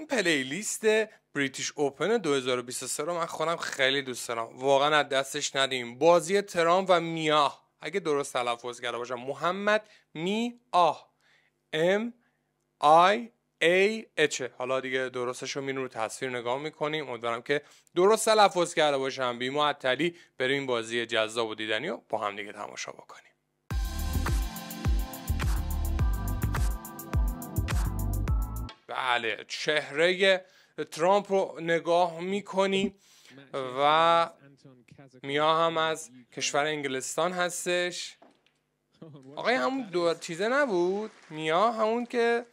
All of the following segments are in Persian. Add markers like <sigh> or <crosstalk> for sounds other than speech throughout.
این پلیلیست بریتیش اوپن 2023 رو من خودم خیلی دوست دارم واقعا از دستش ندیم بازی ترام و میاه اگه درست تلفظ کرده باشم محمد می آه ام آی ای اچه حالا دیگه درستش رو میریم رو تصویر نگاه میکنیم امیدوارم که درست تلفظ کرده باشم بی معطلی بریم بازی جذاب و دیدنی و با هم دیگه تماشا بکنیم بله چهره ترامپ رو نگاه میکنی و میا هم از کشور انگلستان هستش آقای همون دو چیزه نبود میا همون که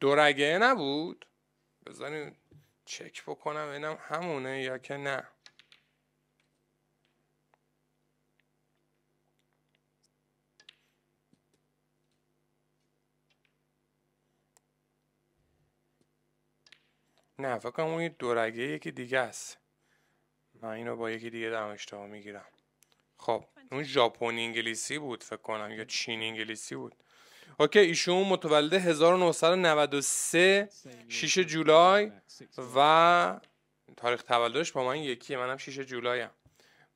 دورگه نبود بذاریم چک بکنم اینم همونه یا که نه نه فکر کنم اون دورگه یکی دیگه است من اینو با یکی دیگه در اشتباه میگیرم خب اون ژاپنی انگلیسی بود فکر کنم یا چین انگلیسی بود اوکی ایشون متولد 1993 6 جولای و تاریخ تولدش با من یکیه منم 6 جولایم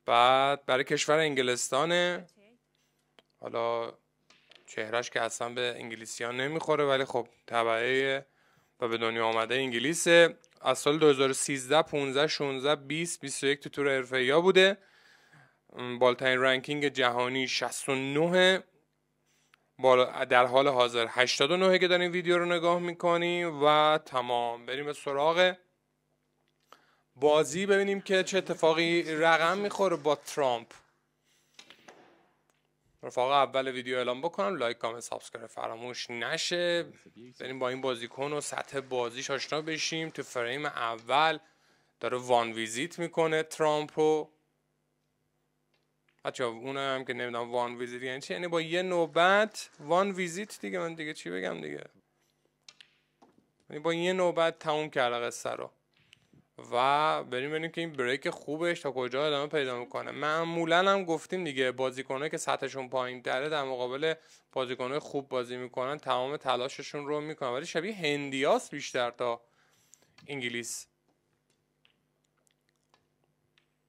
بعد برای کشور انگلستانه حالا چهرش که اصلا به انگلیسی ها نمیخوره ولی خب طبعه و به دنیا آمده انگلیس از سال 2013 15 16 20 21 تو تور حرفه بوده بالاترین رنکینگ جهانی 69 بالا در حال حاضر 89 که داریم ویدیو رو نگاه میکنیم و تمام بریم به سراغ بازی ببینیم که چه اتفاقی رقم میخوره با ترامپ رفاقا اول ویدیو اعلام بکنم لایک کامنت سابسکرایب فراموش نشه بریم با این بازیکن و سطح بازیش آشنا بشیم تو فریم اول داره وان ویزیت میکنه ترامپ رو بچه اون هم که نمیدونم وان ویزیت یعنی چی یعنی با یه نوبت وان ویزیت دیگه من دیگه چی بگم دیگه یعنی با یه نوبت تموم کرده قصه رو و بریم ببینیم که این بریک خوبش تا کجا ادامه پیدا میکنه معمولا هم گفتیم دیگه بازیکنه که سطحشون پایین تره در مقابل بازیکنه خوب بازی میکنن تمام تلاششون رو میکنن ولی شبیه هندیاس بیشتر تا انگلیس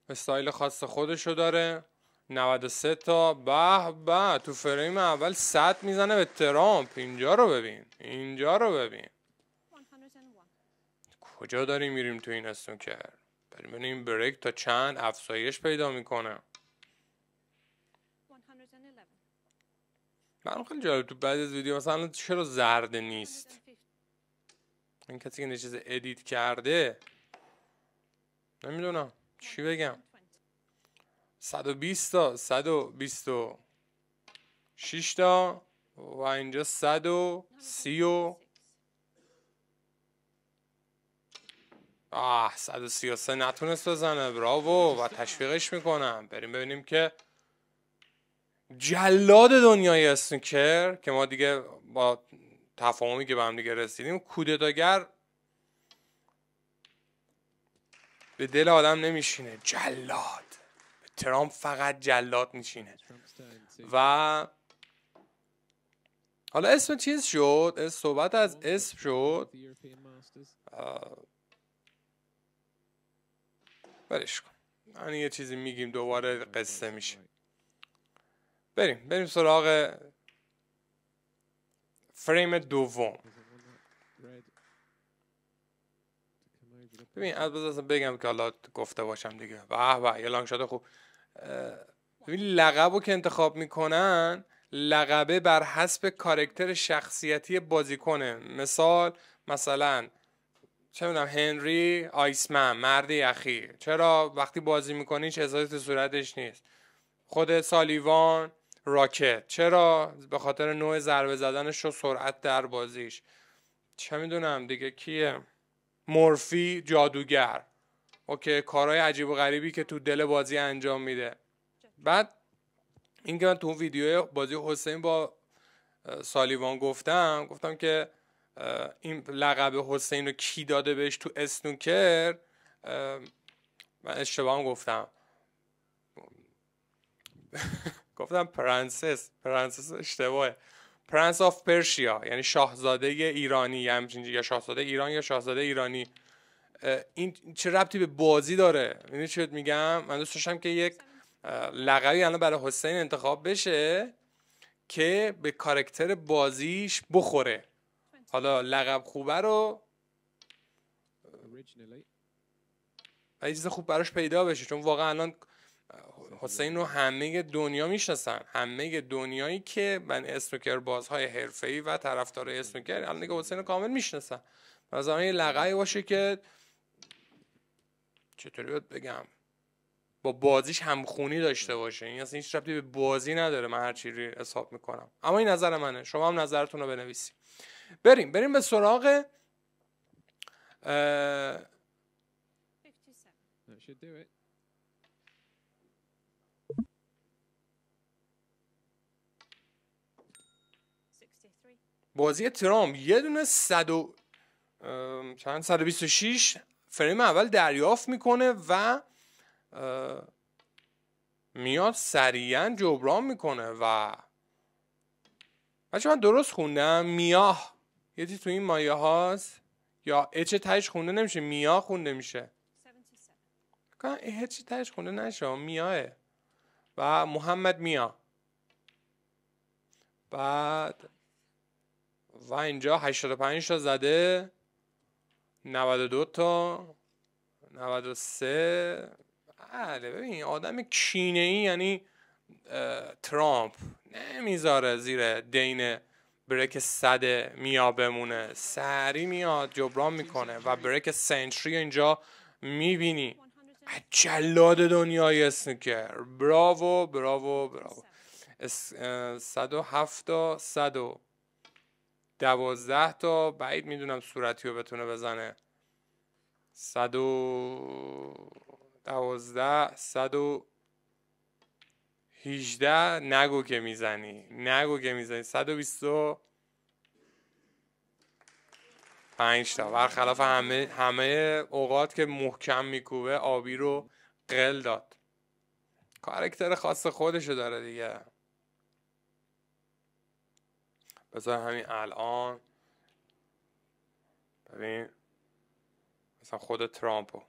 استایل خاص خودشو داره 93 تا به به تو فریم اول 100 میزنه به ترامپ اینجا رو ببین اینجا رو ببین کجا داریم میریم تو این استوکر بریم ببینیم بریک تا چند افزایش پیدا میکنه من خیلی جالب تو بعد از ویدیو مثلا چرا زرد نیست این کسی که چیز ادیت کرده نمیدونم چی بگم 120 تا 126 تا و اینجا 130 و آه 133 نتونست بزنه براو و تشویقش میکنم بریم ببینیم که جلاد دنیای اسنوکر که ما دیگه با تفاهمی که به هم دیگه رسیدیم کودتاگر به دل آدم نمیشینه جلاد ترامپ فقط جلاد میشینه و حالا اسم چیز شد صحبت از اسم شد برش کن یعنی یه چیزی میگیم دوباره قصه میشه بریم بریم سراغ فریم دوم ببین از اصلا بگم که حالا گفته باشم دیگه واه واه یه لانگ شده خوب ببین لقبو که انتخاب میکنن لقبه بر حسب کارکتر شخصیتی بازیکنه مثال مثلا چه میدونم هنری آیسمن مرد یخی چرا وقتی بازی میکنی چه تو صورتش نیست خود سالیوان راکت چرا به خاطر نوع ضربه زدنش و سرعت در بازیش چه میدونم دیگه کیه مورفی جادوگر اوکی کارهای عجیب و غریبی که تو دل بازی انجام میده بعد اینکه من تو ویدیو بازی حسین با سالیوان گفتم گفتم که این لقب حسین رو کی داده بهش تو اسنوکر من اشتباه گفتم <laughs> گفتم پرنسس پرنسس اشتباهه پرنس آف پرشیا یعنی شاهزاده ایرانی همچین یا شاهزاده ایران یا شاهزاده ایرانی این چه ربطی به بازی داره میدونی چی میگم من دوست داشتم که یک لقبی الان برای حسین انتخاب بشه که به کارکتر بازیش بخوره حالا لقب خوبه رو یه چیز خوب براش پیدا بشه چون واقعا الان حسین رو همه دنیا میشناسن همه دنیایی که من اسنوکر بازهای حرفه‌ای و طرفدار اسنوکر الان دیگه حسین رو کامل میشناسن مثلا یه لقبی باشه که چطوری بگم با بازیش همخونی داشته باشه این اصلا هیچ ربطی به بازی نداره من هر چی حساب میکنم اما این نظر منه شما هم نظرتون رو بنویسید بریم بریم به سراغ بازی ترام یه دونه صد و چند شیش فریم اول دریافت میکنه و میاد سریعا جبران میکنه و بچه من درست خوندم میاه یه تو این مایه هاست یا اچ تش خونده نمیشه میا خونده میشه هیچی تش خونده نشه میاه و محمد میا بعد و اینجا 85 تا زده 92 تا 93 بله ببین آدم کینه ای یعنی ترامپ نمیذاره زیر دینه بریک صد میا بمونه سری میاد جبران میکنه و بریک سنتری اینجا میبینی جلاد دنیای اسنیکر براوو براوو براوو 107 تا 112 تا بعید میدونم صورتی رو بتونه بزنه 112 100 18 نگو که میزنی نگو که میزنی 120 5 تا برخلاف همه همه اوقات که محکم میکوبه آبی رو قل داد کارکتر خاص خودشو داره دیگه بذار همین الان ببین مثلا خود ترامپو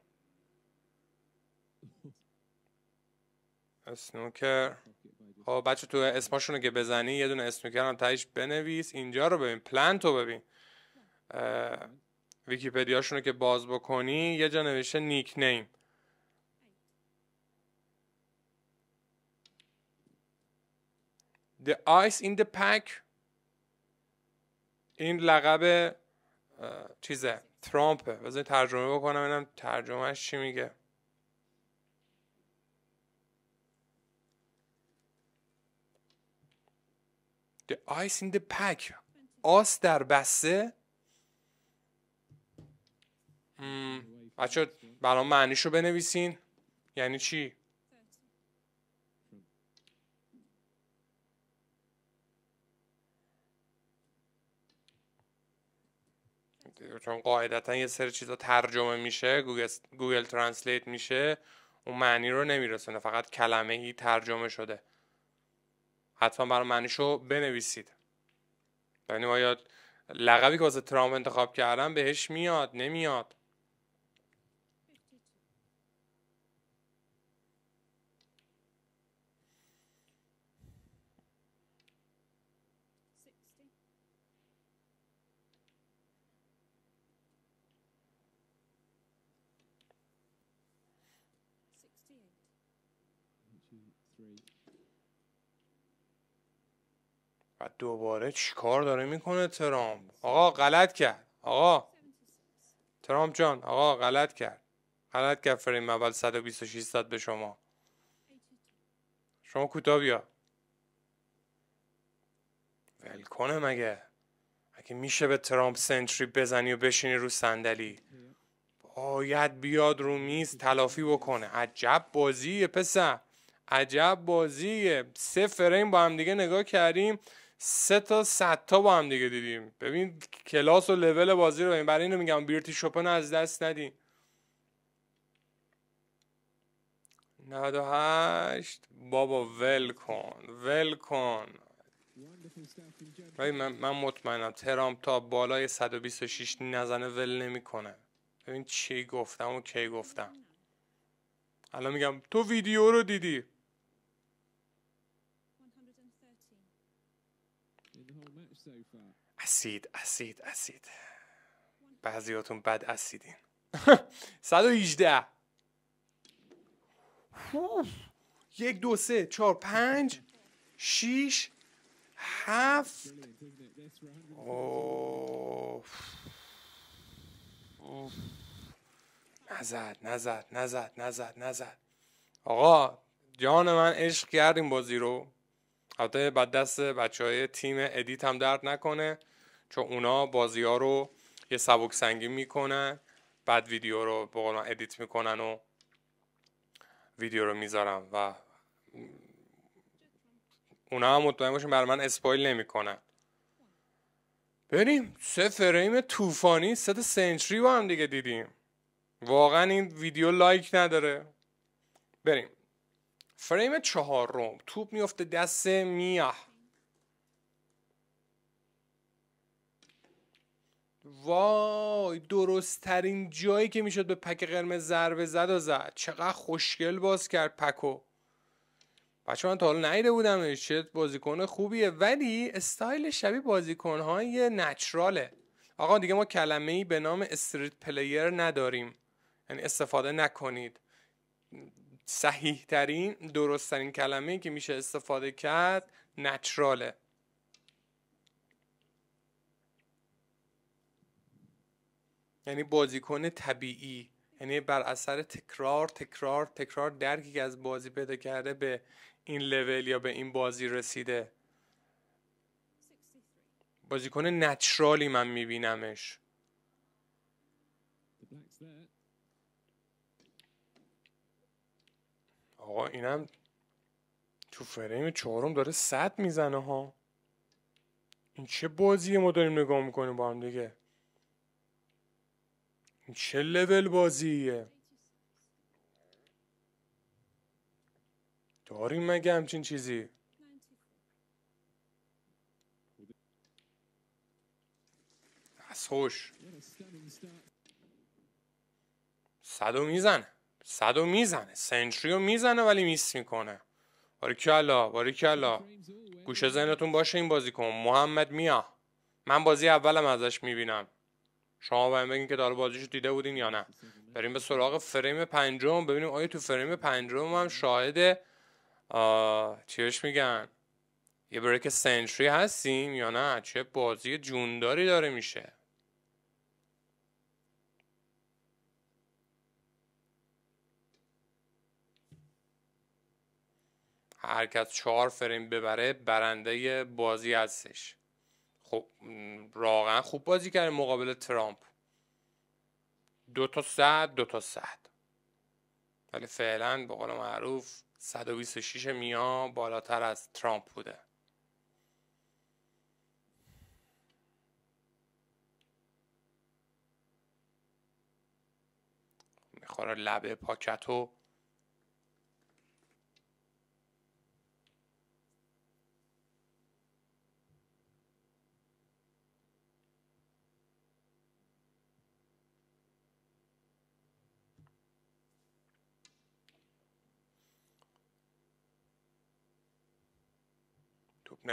اسنوکر خب بچه تو اسماشونو که بزنی یه دونه اسنوکر هم تایش بنویس اینجا رو ببین پلنت رو ببین ویکیپدیاشون رو که باز بکنی یه جا نوشته نیک نیم The ice in the pack این لقب چیزه ترامپه بذار ترجمه بکنم اینم ترجمهش چی میگه The ice in the pack. آس در بسته بچه برام معنیش رو بنویسین یعنی چی؟ چون قاعدتا یه سر چیزا ترجمه میشه گوگل, ترانسلیت میشه اون معنی رو نمیرسونه فقط کلمه ای ترجمه شده حتما برای معنیشو بنویسید یعنی آیا لقبی که واسه ترامپ انتخاب کردم بهش میاد نمیاد بعد دوباره چیکار داره میکنه ترامپ آقا غلط کرد آقا ترامپ جان آقا غلط کرد غلط کرد فریم اول 126 صد به شما شما کوتاه بیا ول کنه مگه اگه میشه به ترامپ سنتری بزنی و بشینی رو صندلی باید بیاد رو میز تلافی بکنه عجب بازیه پسر عجب بازیه سه فریم با هم دیگه نگاه کردیم سه تا صد تا با هم دیگه دیدیم ببین کلاس و لول بازی رو ببین برای اینو میگم بیرتی شپن از دست ندیم 98 بابا ول کن ول کن من, من مطمئنم ترامپ تا بالای 126 نزنه ول نمیکنه ببین چی گفتم و کی گفتم الان میگم تو ویدیو رو دیدی اسید اسید اسید بعضیاتون بد اسیدین 118 <laughs> یک دو سه چهار پنج شیش هفت نزد نزد نزد نزد نزد آقا جان من عشق کردیم بازی رو حتی بد دست بچه های تیم ادیت هم درد نکنه چون اونا بازی ها رو یه سبک سنگین میکنن بعد ویدیو رو به قولن ادیت میکنن و ویدیو رو میذارن و اونا هم مطمئن باشین برای من اسپایل نمیکنن بریم سه فریم طوفانی ست سنچری با هم دیگه دیدیم واقعا این ویدیو لایک نداره بریم فریم چهار روم توپ میفته دست میاه وای ترین جایی که میشد به پک قرمز ضربه زد و زد چقدر خوشگل باز کرد پکو بچه من تا حالا نیده بودم چه بازیکن خوبیه ولی استایل شبیه بازیکنهای نچراله آقا دیگه ما کلمه ای به نام استریت پلیر نداریم یعنی استفاده نکنید صحیح ترین درست ترین کلمه که میشه استفاده کرد نچراله یعنی بازیکن طبیعی یعنی بر اثر تکرار تکرار تکرار درکی که از بازی پیدا کرده به این لول یا به این بازی رسیده بازیکن نچرالی من میبینمش آقا اینم تو فریم چهارم داره صد میزنه ها این چه بازیه ما داریم نگاه میکنیم با هم دیگه چه لول بازیه داریم مگه همچین چیزی از خوش صدو میزنه صدو میزنه سنتریو میزنه ولی میس میکنه باریکلا باریکلا گوشه زنتون باشه این بازی کن محمد میا من بازی اولم ازش میبینم شما باید بگین که داره بازیشو دیده بودین یا نه بریم به سراغ فریم پنجم ببینیم آیا تو فریم پنجم هم شاهد چیش میگن یه بریک سنتری هستیم یا نه چه بازی جونداری داره میشه هر چهار فریم ببره برنده بازی هستش خب خوب بازی کرد مقابل ترامپ دو تا صد دو تا صد ولی فعلا به قول معروف 126 میا بالاتر از ترامپ بوده میخوره لبه پاکتو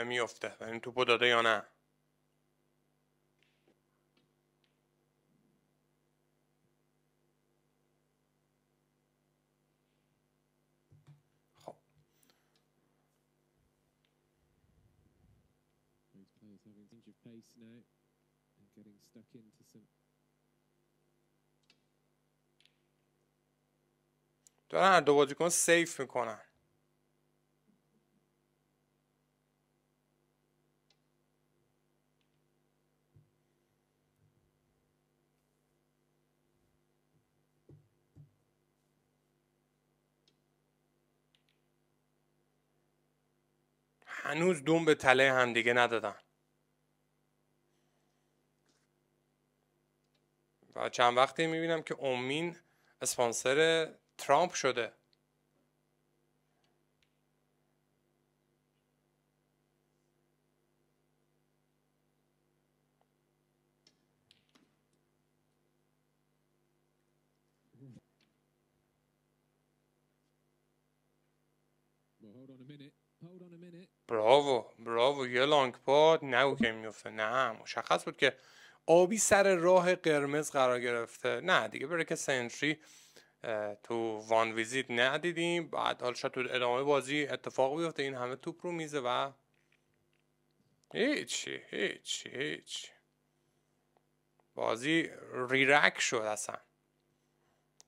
نمیفته و یعنی این توپو داده یا نه خب. دارن هر دو بازیکن سیف میکنن هنوز دوم به تله همدیگه ندادن و چند وقتی میبینم که امین اسپانسر ترامپ شده براو براوو یه لانگ پاد او که میفته نه مشخص بود که آبی سر راه قرمز قرار گرفته نه دیگه بره که سنتری تو وان ویزیت ندیدیم بعد حالا شاید تو ادامه بازی اتفاق بیفته این همه توپ رو میزه و هیچی هیچی هیچ بازی ریرک شد اصلا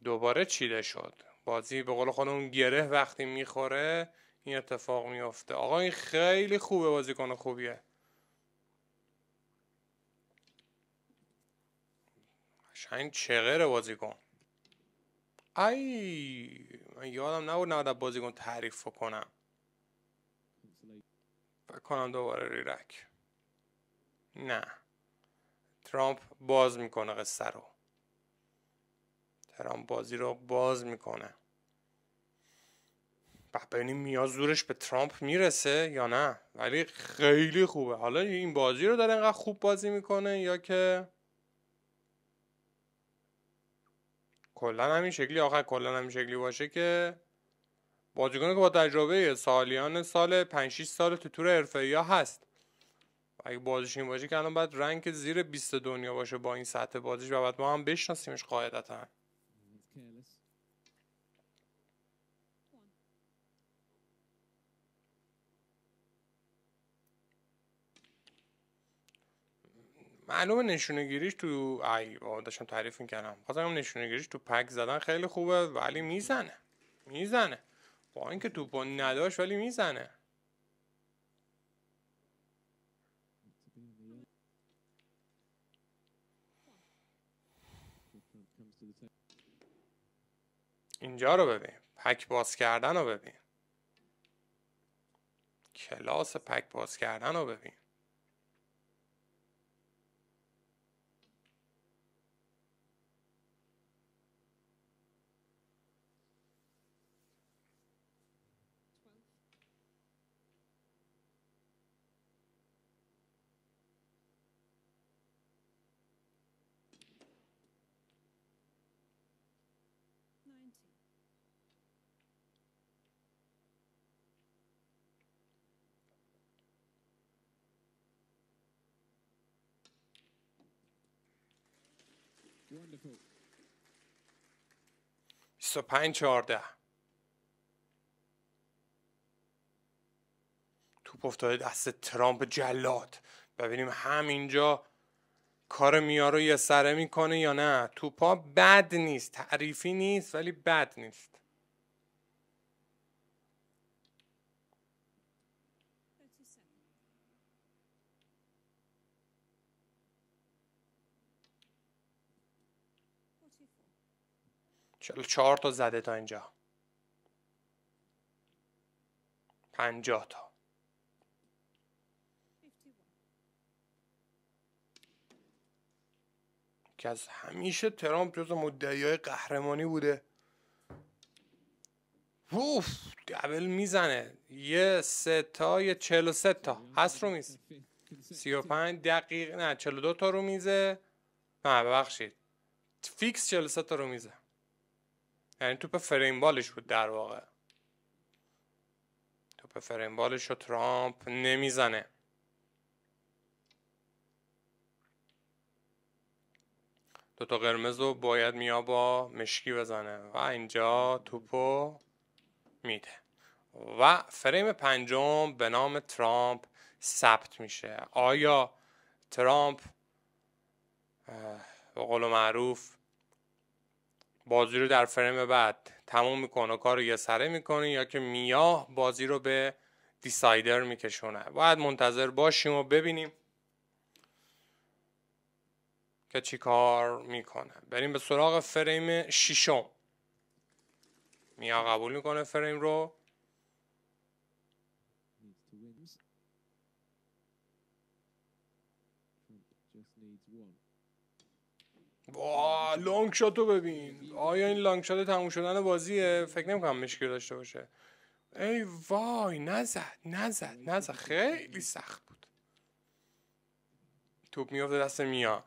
دوباره چیده شد بازی به قول خودمون گره وقتی میخوره این اتفاق میافته آقا این خیلی خوبه بازیکن خوبیه شاین چغره بازیکن ای من یادم نبود از بازیکن تعریف کنم بکنم کنم دوباره ریرک نه ترامپ باز میکنه قصه رو ترامپ بازی رو باز میکنه ببینی ببینیم میا زورش به ترامپ میرسه یا نه ولی خیلی خوبه حالا این بازی رو داره انقدر خوب بازی میکنه یا که کلا همین شکلی آخر کلا همین شکلی باشه که بازیکنی که با تجربه سالیان سال 5 6 سال تو تور یا هست اگه بازیش این باشه که الان باید رنگ زیر 20 دنیا باشه با این سطح بازیش و بعد ما هم بشناسیمش قاعدتا معلوم نشونه گیریش تو ای داشتم تعریف میکردم خواستم نشونه گیریش تو پک زدن خیلی خوبه ولی میزنه میزنه با اینکه توپانی نداشت ولی میزنه اینجا رو ببین پک باز کردن رو ببین کلاس پک باز کردن رو ببین 25 14 توپ افتاده دست ترامپ جلاد ببینیم همینجا کار میارو یه سره میکنه یا نه توپا بد نیست تعریفی نیست ولی بد نیست چهار تا زده تا اینجا پنجاه تا که از همیشه ترامپ جز مدعی های قهرمانی بوده ووف دبل میزنه یه سه تا یه چل و سه تا هست رو میز سی و پنج دقیق نه چهل و دو تا رو میزه نه ببخشید فیکس چهل و سه تا رو میزه یعنی توپ فریم بالش بود در واقع توپ فریم رو ترامپ نمیزنه دوتا قرمز رو باید میا با مشکی بزنه و اینجا توپو میده و فریم پنجم به نام ترامپ ثبت میشه آیا ترامپ به قول معروف بازی رو در فریم بعد تموم میکنه و کار رو یه سره میکنه یا که میاه بازی رو به دیسایدر میکشونه باید منتظر باشیم و ببینیم که چی کار میکنه بریم به سراغ فریم ششم میاه قبول میکنه فریم رو لانگ شات رو ببین آیا این لانگ شات تموم شدن بازیه فکر نمیکنم مشکل داشته باشه ای وای نزد نزد نزد خیلی سخت بود توپ میفته دست میا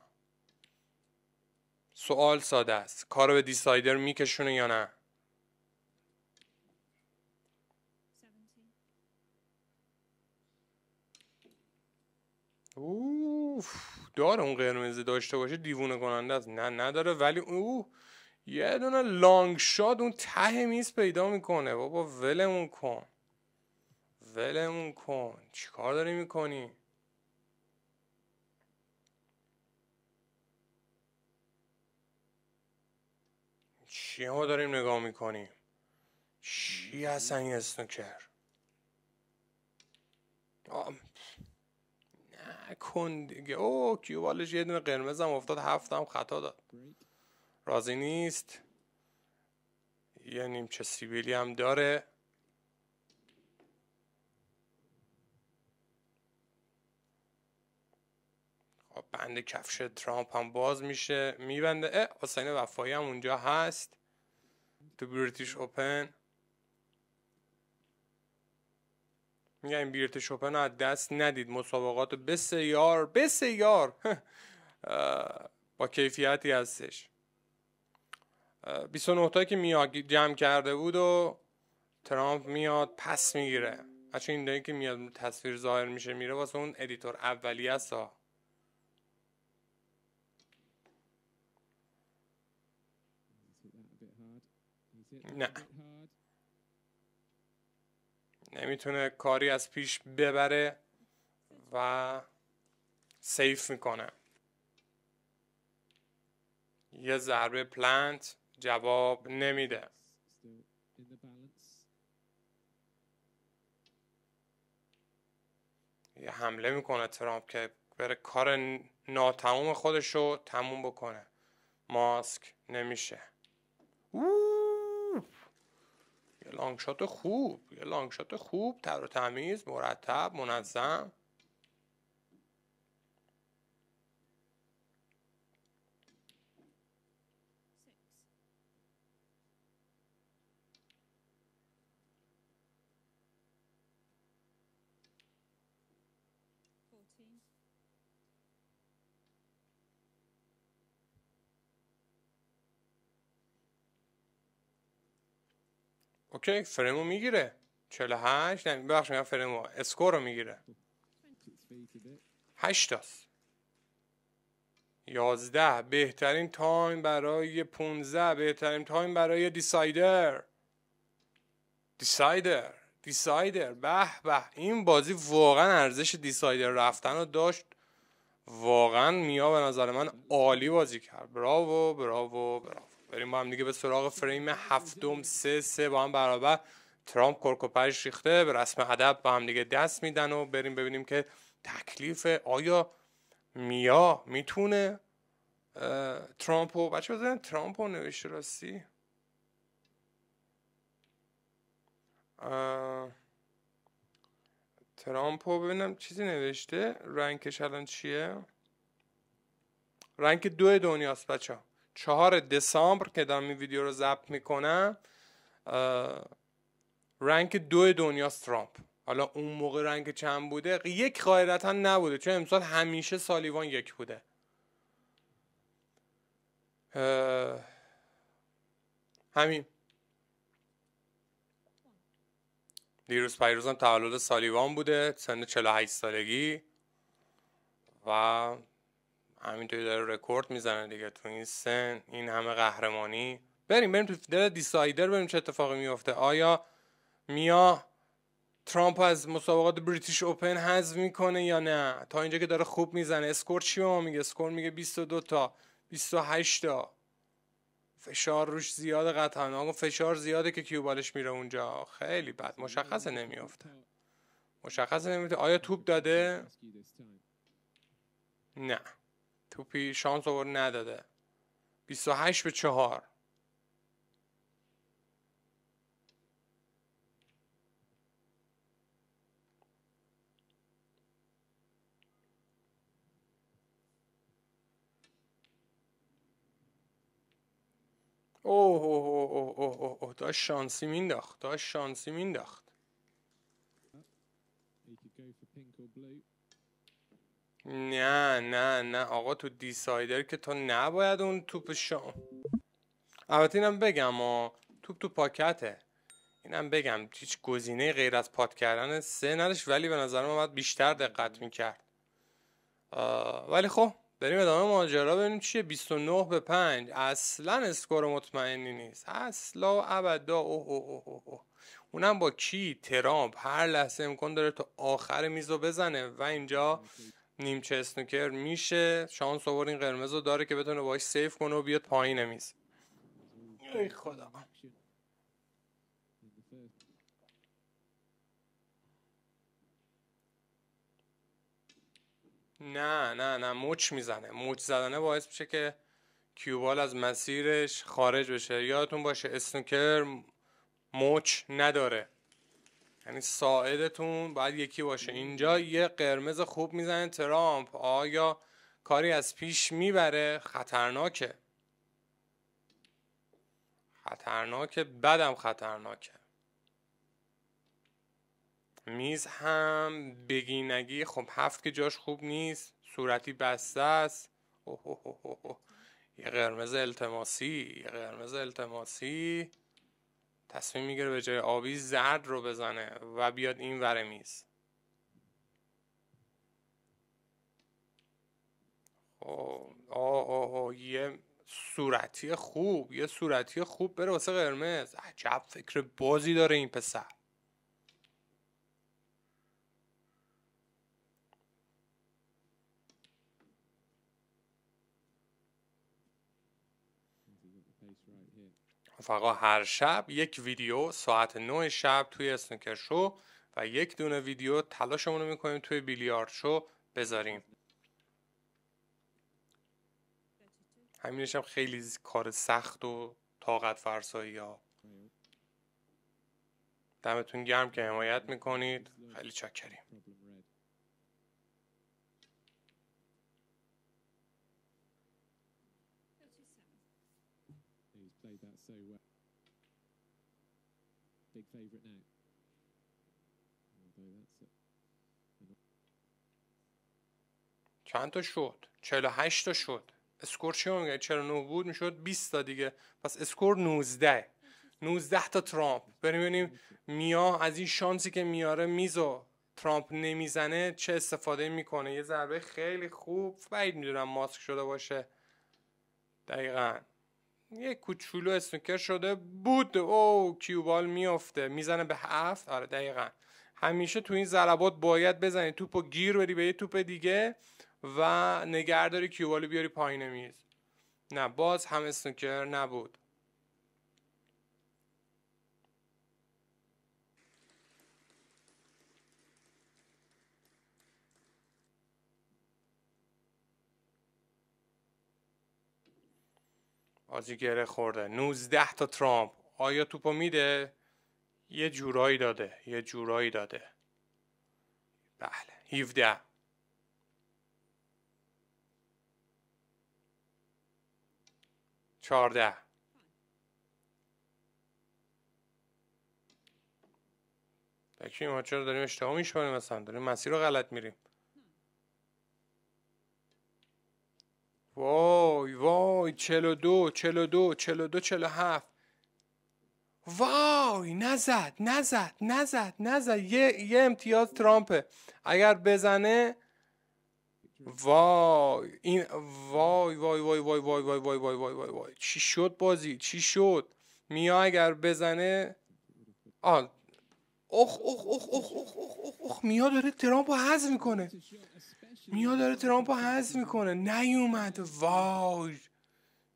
سوال ساده است کار به دیسایدر میکشونه یا نه اوف داره اون قرمز داشته باشه دیوونه کننده است نه نداره ولی او یه دونه لانگ شاد اون ته میز پیدا میکنه بابا ولمون کن ولمون کن چیکار داری میکنی چی ما داریم نگاه میکنیم چی هستن یه اسنوکر نکن دیگه او کیوبالش یه دونه هم افتاد هم خطا داد راضی نیست یه نیمچه سیبیلی هم داره خب، بند کفش ترامپ هم باز میشه میبنده اه حسین وفایی هم اونجا هست تو بریتیش اوپن میگن این بیرت شوپن از دست ندید مسابقات بسیار بسیار <laughs> با کیفیتی هستش 29 تا که میاد جمع کرده بود و ترامپ میاد پس میگیره بچه این دایی که میاد تصویر ظاهر میشه میره واسه اون ادیتور اولی هست ها نه نمیتونه کاری از پیش ببره و سیف میکنه یه ضربه پلنت جواب نمیده یه حمله میکنه ترامپ که بره کار ناتموم خودش رو تموم بکنه ماسک نمیشه لانگشات خوب یه لانگ خوب تر و تمیز مرتب منظم اوکی فرمو میگیره 48 نه ببخش میگم فرمو اسکور رو میگیره 8 تا 11 بهترین تایم برای 15 بهترین تایم برای دیسایدر دیسایدر دیسایدر به به این بازی واقعا ارزش دیسایدر رفتن رو داشت واقعا میا به نظر من عالی بازی کرد براو براو براو با هم دیگه به سراغ فریم هفتم سه سه با هم برابر ترامپ کرکوپرش ریخته به رسم ادب با هم دیگه دست میدن و بریم ببینیم که تکلیف آیا میا میتونه ترامپو بچه ترامپ ترامپو نوشته راستی ترامپو ببینم چیزی نوشته رنگش الان چیه رنگ دو دنیاست بچه ها چهار دسامبر که دارم این ویدیو رو ضبط میکنم رنگ دو دنیا ترامپ حالا اون موقع رنگ چند بوده یک قاعدتا نبوده چون امسال همیشه سالیوان یک بوده همین دیروز پیروزم تولد سالیوان بوده سن 48 سالگی و همینطوری داره رکورد میزنه دیگه تو این سن این همه قهرمانی بریم بریم تو دل دیسایدر بریم چه اتفاقی میفته آیا میا ترامپ از مسابقات بریتیش اوپن حذف میکنه یا نه تا اینجا که داره خوب میزنه اسکور چی ما میگه اسکور میگه 22 تا 28 تا فشار روش زیاد قطعا آقا فشار زیاده که کیوبالش میره اونجا خیلی بد مشخصه نمیافته مشخصه نمیفته آیا توپ داده نه توپی شانس آور نداده 28 به 4 اوه اوه اوه اوه اوه اوه داشت شانسی مینداخت داشت شانسی مینداخت نه نه نه آقا تو دیسایدر که تو نباید اون توپ شام البته اینم بگم آ توپ تو پاکته اینم بگم هیچ گزینه غیر از پات کردن سه نداشت ولی به نظر من بیشتر دقت میکرد ولی خب بریم ادامه ماجرا ببینیم چیه 29 به 5 اصلا اسکور مطمئنی نیست اصلا ابدا اوه اوه اوه اونم با کی ترامپ هر لحظه امکان داره تا آخر میزو بزنه و اینجا نیمچه اسنوکر میشه شانس این قرمز رو داره که بتونه باش سیف کنه و بیاد پایین میز ای خدا نه نه نه مچ میزنه مچ زدنه باعث میشه که کیوبال از مسیرش خارج بشه یادتون باشه اسنوکر مچ نداره یعنی ساعدتون باید یکی باشه اینجا یه قرمز خوب میزنه ترامپ آیا کاری از پیش میبره خطرناکه خطرناکه بدم خطرناکه میز هم بگینگی خب هفت که جاش خوب نیست صورتی بسته است اوه اوه اوه یه قرمز التماسی یه قرمز التماسی تصمیم میگیره به جای آبی زرد رو بزنه و بیاد این ور میز خب، آه آه آه یه صورتی خوب یه صورتی خوب بره واسه قرمز عجب فکر بازی داره این پسر فقط هر شب یک ویدیو ساعت 9 شب توی اسنوکر شو و یک دونه ویدیو تلاشمون رو میکنیم توی بیلیارد شو بذاریم همینش هم خیلی کار سخت و طاقت فرسایی ها دمتون گرم که حمایت میکنید خیلی چکریم so well. Uh, big favourite now. چند تا شد؟ 48 تا شد. اسکور چی میگه؟ 49 بود میشد 20 تا دیگه. پس اسکور 19. 19 تا ترامپ. بریم ببینیم میا از این شانسی که میاره میزو ترامپ نمیزنه چه استفاده میکنه. یه ضربه خیلی خوب. بعید میدونم ماسک شده باشه. دقیقاً یه کوچولو اسنوکر شده بود او کیوبال میافته میزنه به هفت آره دقیقا همیشه تو این ضربات باید بزنی توپو گیر بری به یه توپ دیگه و نگهداری کیوبالو بیاری پایین میز نه باز هم اسنوکر نبود بازی گره خورده 19 تا ترامپ آیا توپو میده یه جورایی داده یه جورایی داده بله 17 14 بکیم ما چرا داریم اشتباه میشونیم مثلا داریم مسیر رو غلط میریم وای وای چلو دو چلو دو چلو دو چلو هفت وای نزد نزد نزد نزد یه, یه امتیاز ترامپه اگر بزنه وای این وای وای وای وای وای وای وای وای وای وای وای چی شد بازی چی شد میا اگر بزنه آل اخ اخ اخ اخ اخ اخ اخ, اخ. میا داره ترامپ رو حذف میکنه میاد داره ترامپ رو حذف میکنه نیومد وای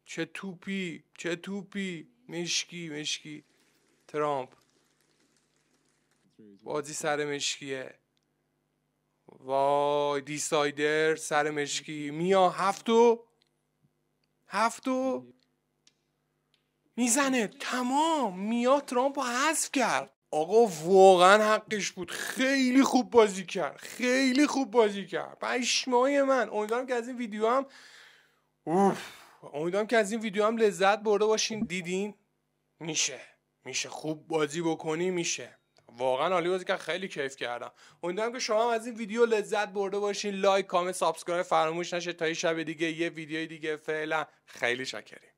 چه توپی چه توپی مشکی مشکی ترامپ بازی سر مشکیه وای دیسایدر سر مشکی میا هفتو هفتو میزنه تمام میا ترامپ رو حذف کرد آقا واقعا حقش بود خیلی خوب بازی کرد خیلی خوب بازی کرد پشمای من امیدوارم که از این ویدیو هم امیدوارم که از این ویدیو هم لذت برده باشین دیدین میشه میشه خوب بازی بکنی میشه واقعا عالی بازی کرد خیلی کیف کردم امیدوارم که شما هم از این ویدیو لذت برده باشین لایک کامنت سابسکرایب فراموش نشه تا شب دیگه یه ویدیوی دیگه فعلا خیلی شکریم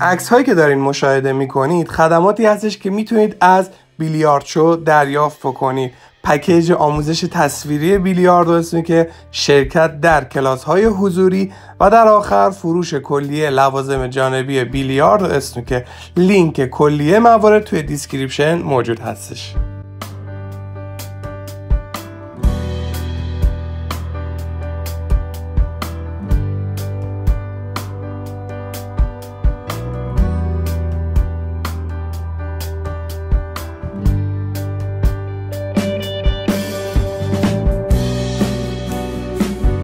عکس هایی که دارین مشاهده میکنید خدماتی هستش که میتونید از بیلیاردشو دریافت بکنید پکیج آموزش تصویری بیلیارد اسمی که شرکت در کلاس های حضوری و در آخر فروش کلیه لوازم جانبی بیلیارد اسمی که لینک کلیه موارد توی دیسکریپشن موجود هستش